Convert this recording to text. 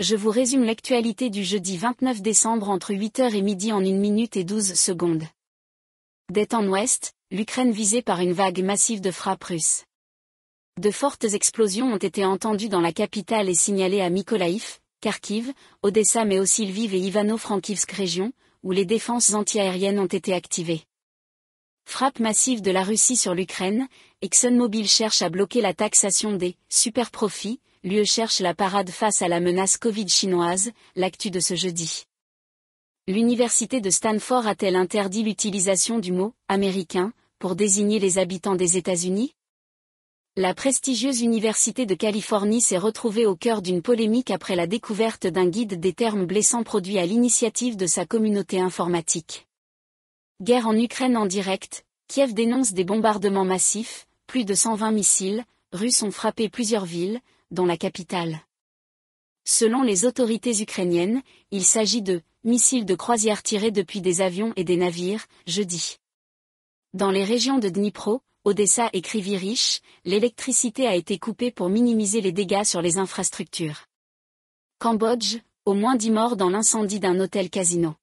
je vous résume l'actualité du jeudi 29 décembre entre 8h et midi en 1 minute et 12 secondes. Dès en ouest, l'Ukraine visée par une vague massive de frappes russes. De fortes explosions ont été entendues dans la capitale et signalées à Mykolaïf, Kharkiv, Odessa mais aussi Lviv et Ivano-Frankivsk région, où les défenses antiaériennes ont été activées. Frappe massive de la Russie sur l'Ukraine, ExxonMobil cherche à bloquer la taxation des super profits », l'UE cherche la parade face à la menace Covid chinoise, l'actu de ce jeudi. L'université de Stanford a-t-elle interdit l'utilisation du mot américain pour désigner les habitants des États-Unis La prestigieuse université de Californie s'est retrouvée au cœur d'une polémique après la découverte d'un guide des termes blessants produit à l'initiative de sa communauté informatique. Guerre en Ukraine en direct, Kiev dénonce des bombardements massifs, plus de 120 missiles, russes ont frappé plusieurs villes, dont la capitale. Selon les autorités ukrainiennes, il s'agit de missiles de croisière tirés depuis des avions et des navires, jeudi. Dans les régions de Dnipro, Odessa et Krivirich, l'électricité a été coupée pour minimiser les dégâts sur les infrastructures. Cambodge, au moins 10 morts dans l'incendie d'un hôtel-casino.